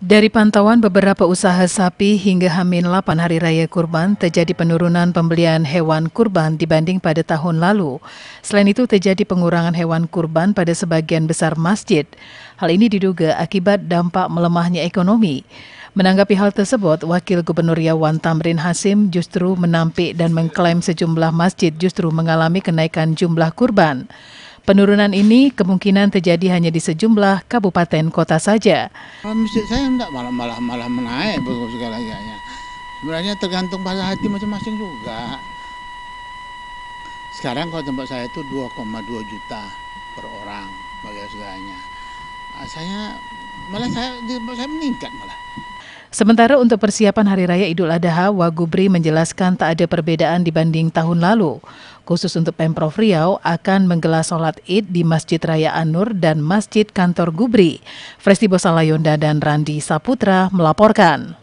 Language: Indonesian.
Dari pantauan beberapa usaha sapi hingga Hamin 8 hari raya kurban terjadi penurunan pembelian hewan kurban dibanding pada tahun lalu. Selain itu terjadi pengurangan hewan kurban pada sebagian besar masjid. Hal ini diduga akibat dampak melemahnya ekonomi. Menanggapi hal tersebut, Wakil Gubernur Yawan Tamrin Hasim justru menampik dan mengklaim sejumlah masjid justru mengalami kenaikan jumlah kurban. Penurunan ini kemungkinan terjadi hanya di sejumlah kabupaten kota saja. Masjid saya enggak malah malah malah menaik segala galanya. Sebenarnya tergantung pada hati masing-masing juga. Sekarang kalau tempat saya itu 2,2 juta per orang bagi segalanya. Ah, saya malah saya tempat saya meningkat malah. Sementara untuk persiapan Hari Raya Idul Adha, Wagubri menjelaskan tak ada perbedaan dibanding tahun lalu. Khusus untuk Pemprov Riau akan menggelar sholat id di Masjid Raya Anur dan Masjid Kantor Gubri. Fresti Bosalayonda dan Randi Saputra melaporkan.